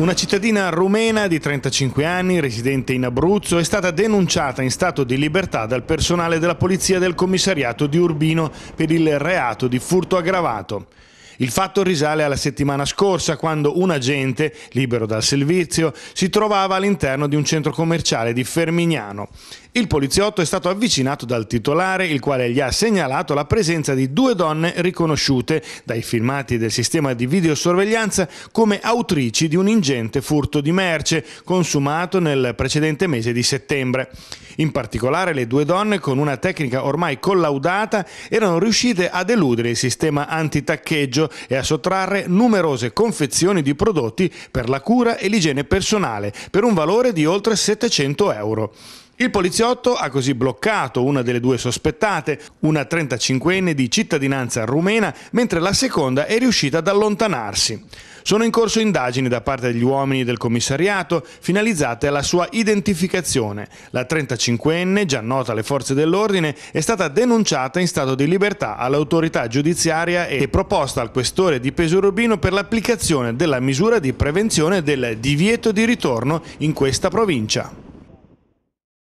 Una cittadina rumena di 35 anni, residente in Abruzzo, è stata denunciata in stato di libertà dal personale della polizia del commissariato di Urbino per il reato di furto aggravato. Il fatto risale alla settimana scorsa quando un agente, libero dal servizio, si trovava all'interno di un centro commerciale di Fermignano. Il poliziotto è stato avvicinato dal titolare, il quale gli ha segnalato la presenza di due donne riconosciute dai filmati del sistema di videosorveglianza come autrici di un ingente furto di merce consumato nel precedente mese di settembre. In particolare le due donne, con una tecnica ormai collaudata, erano riuscite a deludere il sistema antitaccheggio e a sottrarre numerose confezioni di prodotti per la cura e l'igiene personale per un valore di oltre 700 euro. Il poliziotto ha così bloccato una delle due sospettate, una 35enne di cittadinanza rumena, mentre la seconda è riuscita ad allontanarsi. Sono in corso indagini da parte degli uomini del commissariato finalizzate alla sua identificazione. La 35enne, già nota alle forze dell'ordine, è stata denunciata in stato di libertà all'autorità giudiziaria e proposta al questore di Pesorubino per l'applicazione della misura di prevenzione del divieto di ritorno in questa provincia.